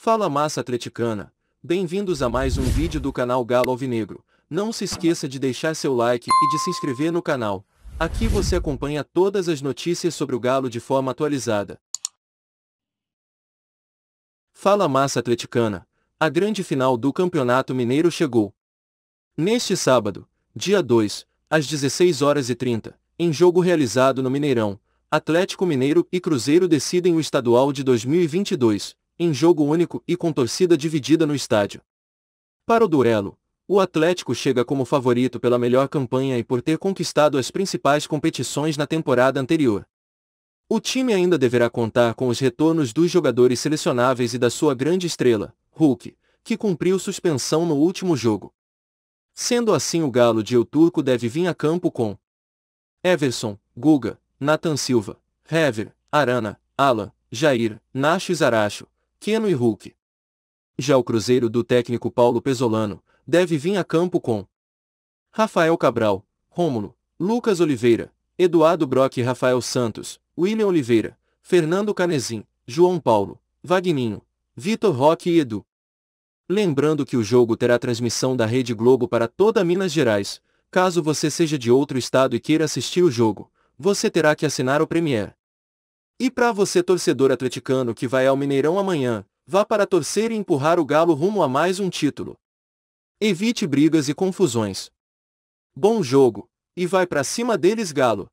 Fala massa atleticana, bem-vindos a mais um vídeo do canal Galo Alvinegro. Não se esqueça de deixar seu like e de se inscrever no canal. Aqui você acompanha todas as notícias sobre o Galo de forma atualizada. Fala massa atleticana, a grande final do Campeonato Mineiro chegou. Neste sábado, dia 2, às 16 horas e 30, em jogo realizado no Mineirão, Atlético Mineiro e Cruzeiro decidem o estadual de 2022, em jogo único e com torcida dividida no estádio. Para o duelo, o Atlético chega como favorito pela melhor campanha e por ter conquistado as principais competições na temporada anterior. O time ainda deverá contar com os retornos dos jogadores selecionáveis e da sua grande estrela, Hulk, que cumpriu suspensão no último jogo. Sendo assim, o Galo de El Turco deve vir a campo com Everson, Guga, Nathan Silva, Hever, Arana, Alan, Jair, Nacho e Zaracho, Keno e Hulk. Já o Cruzeiro do técnico Paulo Pesolano deve vir a campo com Rafael Cabral, Rômulo, Lucas Oliveira, Eduardo Brock e Rafael Santos, William Oliveira, Fernando Canezin, João Paulo, Vagninho, Vitor Roque e Edu. Lembrando que o jogo terá transmissão da Rede Globo para toda Minas Gerais. Caso você seja de outro estado e queira assistir o jogo, você terá que assinar o Premiere. E para você torcedor atleticano que vai ao Mineirão amanhã, vá para torcer e empurrar o Galo rumo a mais um título. Evite brigas e confusões. Bom jogo, e vai para cima deles Galo!